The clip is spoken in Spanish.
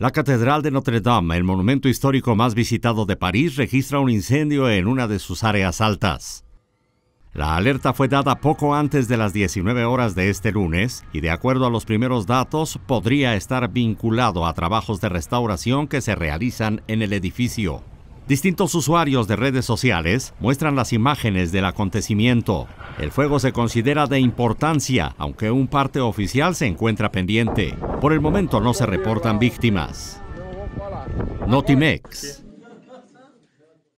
La Catedral de Notre Dame, el monumento histórico más visitado de París, registra un incendio en una de sus áreas altas. La alerta fue dada poco antes de las 19 horas de este lunes y de acuerdo a los primeros datos podría estar vinculado a trabajos de restauración que se realizan en el edificio. Distintos usuarios de redes sociales muestran las imágenes del acontecimiento. El fuego se considera de importancia, aunque un parte oficial se encuentra pendiente. Por el momento no se reportan víctimas. Notimex.